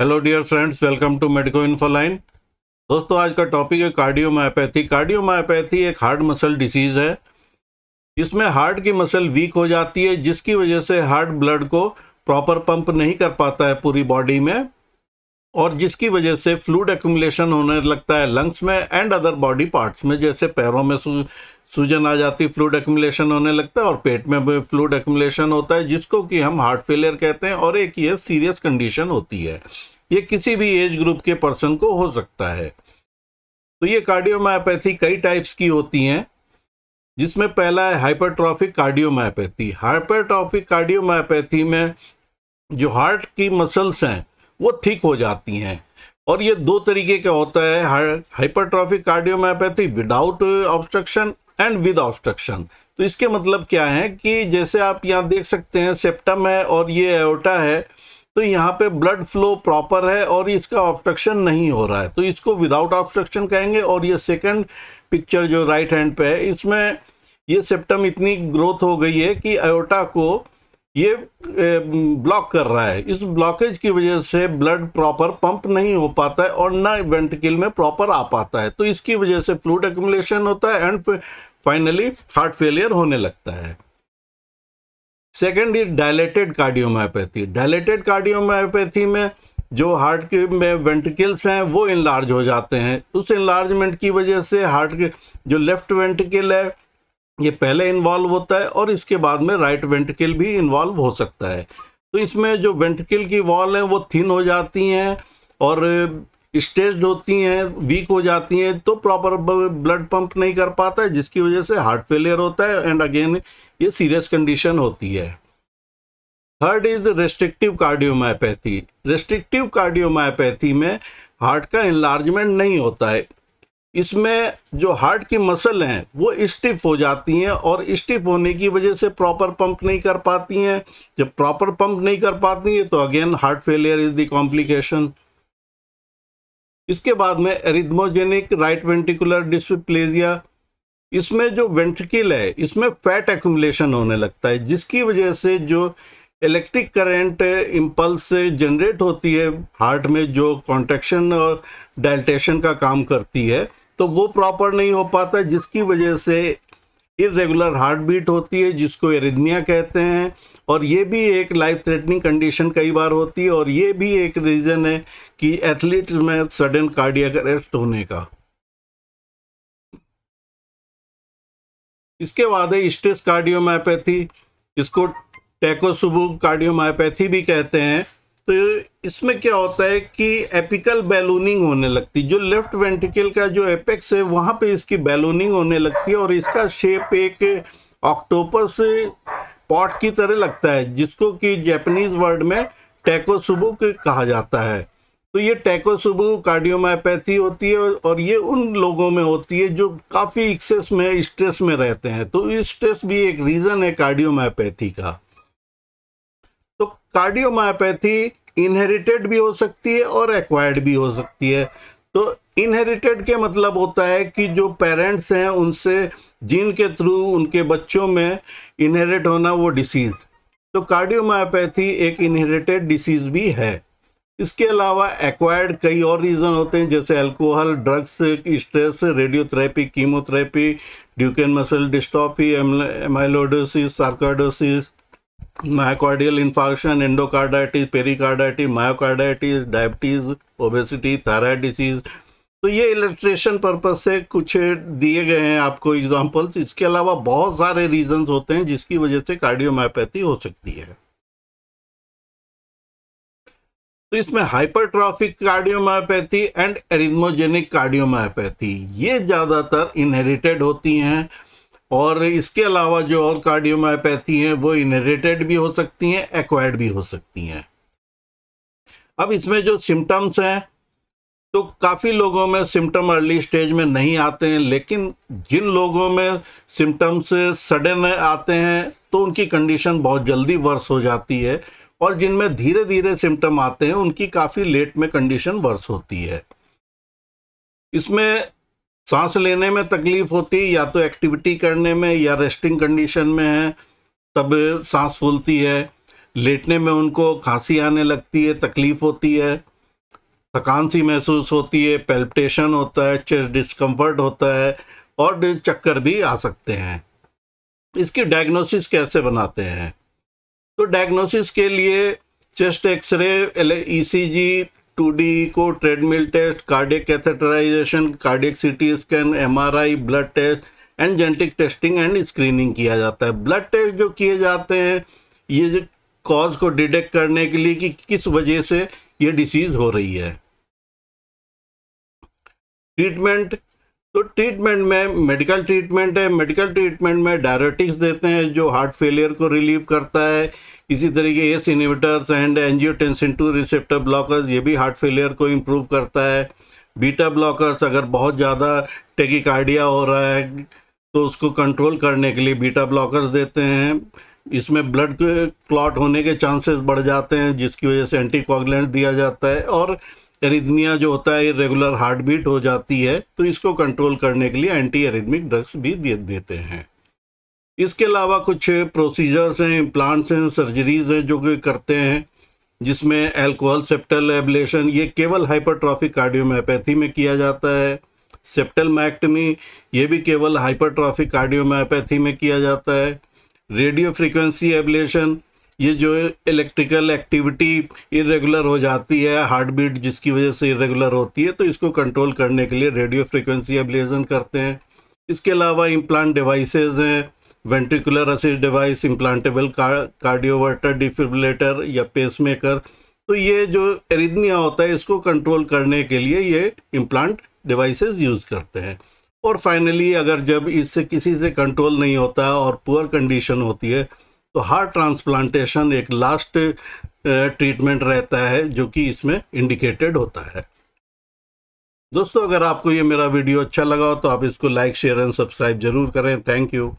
hello dear friends welcome to medico infoline दोस्तों आज का टॉपिक है कार्डियोमायोपैथी कार्डियोमायोपैथी एक हार्ट मसल डिसीज़ है इसमें हार्ट की मसल वीक हो जाती है जिसकी वजह से हार्ट ब्लड को प्रॉपर पंप नहीं कर पाता है पूरी बॉडी में और जिसकी वजह से फ्लूड एकुमलेशन होने लगता है लंग्स में एंड अदर बॉडी पार्ट्स में जैसे पैरों में सूजन आ जाती फ्लूड एक्मुलेशन होने लगता है और पेट में भी फ्लूड एकमुलेशन होता है जिसको कि हम हार्ट फेलियर कहते हैं और एक ये सीरियस कंडीशन होती है ये किसी भी एज ग्रुप के पर्सन को हो सकता है तो ये कार्डियोमायोपैथी कई टाइप्स की होती हैं जिसमें पहला है हाइपरट्रॉफिक कार्डियोमायोपैथी हाइपरट्रॉफिक कार्डियोमायोपैथी में जो हार्ट की मसल्स हैं वो थिक हो जाती हैं और ये दो तरीके का होता है hypertrophic cardiomyopathy without obstruction and with obstruction तो इसके मतलब क्या है कि जैसे आप यहाँ देख सकते हैं सेप्टम है और ये एओटा है तो यहाँ पे ब्लड फ्लो प्रॉपर है और इसका ऑब्स्ट्रक्शन नहीं हो रहा है तो इसको विदाउट ऑब्स्ट्रक्शन कहेंगे और ये सेकंड पिक्चर जो राइट हैंड पे है इसमें ये सेप्टम इतनी ग्रोथ हो गई है कि एओटा को ये ब्लॉक कर रहा है इस ब्लॉकेज की वजह से ब्लड प्रॉपर पंप नहीं हो पाता है और ना वेंटिकल में प्रॉपर आ पाता है तो इसकी वजह से फ्लूड एक्यूमुलेशन होता है एंड फाइनली हार्ट फेलियर होने लगता है second is dilated cardiomyopathy dilated cardiomyopathy में जो हार्ट के में वेंटिकल्स हैं वो इनलार्ज हो जाते हैं उस इनलार्जमेंट की वजह से हार्ट के जो लेफ्ट वेंटिकल है ये पहले इन्वॉल्व होता है और इसके बाद में राइट वेंटिकल भी इन्वॉल्व हो सकता है तो इसमें जो वेंटिकल की वॉल है वो थिन हो जाती हैं और स्टेज होती हैं वीक हो जाती हैं तो प्रॉपर ब्लड पंप नहीं कर पाता है जिसकी वजह से हार्ट फेलियर होता है एंड अगेन ये सीरियस कंडीशन होती है third is restrictive cardiomyopathy restrictive cardiomyopathy में हार्ट का इन्लार्जमेंट नहीं होता है इसमें जो हार्ट की मसल हैं वो स्टिफ हो जाती हैं और स्टिफ होने की वजह से प्रॉपर पंप नहीं कर पाती हैं जब प्रॉपर पंप नहीं कर पाती हैं तो again heart failure is the complication इसके बाद में एरिथमोजेनिक राइट वेंटिकुलर डिस्प्लेजिया इसमें जो वेंट्रिकल है इसमें फैट एक्यूमुलेशन होने लगता है जिसकी वजह से जो इलेक्ट्रिक करंट इम्पल्स से जनरेट होती है हार्ट में जो कॉन्ट्रेक्शन और डायल्टेशन का काम करती है तो वो प्रॉपर नहीं हो पाता जिसकी वजह से इरेगुलर हार्ट बीट होती है जिसको एरिदमिया कहते हैं और ये भी एक लाइफ थ्रेटनिंग कंडीशन कई बार होती है और ये भी एक रीज़न है कि एथलीट में सडन कार्डियक अरेस्ट होने का इसके बाद है स्ट्रेस कार्डियोमायोपैथी इसको टेकोसुबु कार्डियोमायोपैथी भी कहते हैं तो इसमें क्या होता है कि एपिकल बैलूनिंग होने लगती जो लेफ्ट वेंटिकल का जो एपेक्स है वहाँ पे इसकी बैलूनिंग होने लगती है और इसका शेप एक ऑक्टोपस पॉट की तरह लगता है जिसको कि जैपनीज वर्ड में टैकोसुबुक कहा जाता है तो ये टैकोसुबु कार्डियोमायोपैथी होती है और ये उन लोगों में होती है जो काफ़ी एक्सेस में स्ट्रेस में रहते हैं तो स्ट्रेस भी एक रीज़न है कार्डियोमायोपैथी का कार्डियोमायोपैथी इनहेरिटेड भी हो सकती है और एक्वायर्ड भी हो सकती है तो इनहेरिटेड के मतलब होता है कि जो पेरेंट्स हैं उनसे जीन के थ्रू उनके बच्चों में इनहेरिट होना वो डिसीज़ तो कार्डियोमायोपैथी एक इनहेरिटेड डिसीज़ भी है इसके अलावा एक्वायर्ड कई और रीज़न होते हैं जैसे alcohol drugs stress radiotherapy chemotherapy Duchenne muscle dystrophy amyloidosis sarcoidosis myocardial infarction, endocarditis pericarditis myocarditis diabetes obesity thyroid disease तो ये इलेक्ट्रेशन पर्पज से कुछ दिए गए हैं आपको एग्जांपल्स इसके अलावा बहुत सारे रीजंस होते हैं जिसकी वजह से कार्डियोमायोपैथी हो सकती है तो इसमें hypertrophic cardiomyopathy and arrhythmogenic cardiomyopathy ये ज़्यादातर इनहेरिटेड होती हैं और इसके अलावा जो और कार्डियोमायोपैथी हैं वो इनहेरिटेड भी हो सकती हैं एक्वायर्ड भी हो सकती हैं अब इसमें जो सिम्टम्स हैं तो काफ़ी लोगों में सिम्टम अर्ली स्टेज में नहीं आते हैं लेकिन जिन लोगों में सिम्टम्स सडन आते हैं तो उनकी कंडीशन बहुत जल्दी वर्स हो जाती है और जिनमें धीरे धीरे सिम्टम आते हैं उनकी काफ़ी लेट में कंडीशन वर्स होती है इसमें सांस लेने में तकलीफ होती या तो एक्टिविटी करने में या रेस्टिंग कंडीशन में है तब सांस फूलती है लेटने में उनको खांसी आने लगती है तकलीफ होती है थकान सी महसूस होती है पेल्पटेशन होता है चेस्ट डिस्कम्फर्ट होता है और चक्कर भी आ सकते हैं इसकी डायग्नोसिस कैसे बनाते हैं तो डायग्नोसिस के लिए chest x ray E C G two को treadmill test cardiac catheterization cardiac CT scan आई blood test and genetic testing and screening किया जाता है ब्लड टेस्ट जो किए जाते हैं ये जो कॉज को डिटेक्ट करने के लिए कि किस वजह से ये डिसीज हो रही है ट्रीटमेंट तो ट्रीटमेंट में मेडिकल ट्रीटमेंट है मेडिकल ट्रीटमेंट में डायरेटिक्स देते हैं जो हार्ट फेलियर को रिलीव करता है इसी तरीके ACE inhibitors and angiotensin two receptor blockers ये भी हार्ट फेलियर को इम्प्रूव करता है बीटा ब्लॉकर्स अगर बहुत ज़्यादा टेकिकार्डिया हो रहा है तो उसको कंट्रोल करने के लिए बीटा ब्लॉकर्स देते हैं इसमें ब्लड क्लॉट होने के चांसेस बढ़ जाते हैं जिसकी वजह से एंटीकॉगलेंट दिया जाता है और एरिदमिया जो होता है रेगुलर हार्ट बीट हो जाती है तो इसको कंट्रोल करने के लिए एंटी एरिदमिक ड्रग्स भी दे देते हैं इसके अलावा कुछ प्रोसीजर्स हैं इम्प्लांट्स हैं सर्जरीज हैं जो कि करते हैं जिसमें एल्कोहल सेप्टल एबलेशन ये केवल हाइपरट्रॉफिक कार्डियोमायोपैथी में किया जाता है सेप्टल मैक्टमी ये भी केवल हाइपरट्रॉफिक कार्डियोमायोपैथी में किया जाता है रेडियो फ्रिक्वेंसी एबलेशन ये जो इलेक्ट्रिकल एक्टिविटी इरेगुलर हो जाती है हार्ट बीट जिसकी वजह से इरेगुलर होती है तो इसको कंट्रोल करने के लिए रेडियो फ्रिक्वेंसी एबलेशन करते हैं इसके अलावा इम्प्लांट डिवाइसेज हैं ventricular assist device implantable cardioverter defibrillator या पेसमेकर तो ये जो एरिदमिया होता है इसको कंट्रोल करने के लिए ये इम्प्लांट डिवाइसेस यूज़ करते हैं और फाइनली अगर जब इससे किसी से कंट्रोल नहीं होता और पुअर कंडीशन होती है तो हार्ट ट्रांसप्लांटेशन एक लास्ट ट्रीटमेंट रहता है जो कि इसमें इंडिकेटेड होता है दोस्तों अगर आपको ये मेरा वीडियो अच्छा लगा हो तो आप इसको लाइक शेयर एंड सब्सक्राइब जरूर करें थैंक यू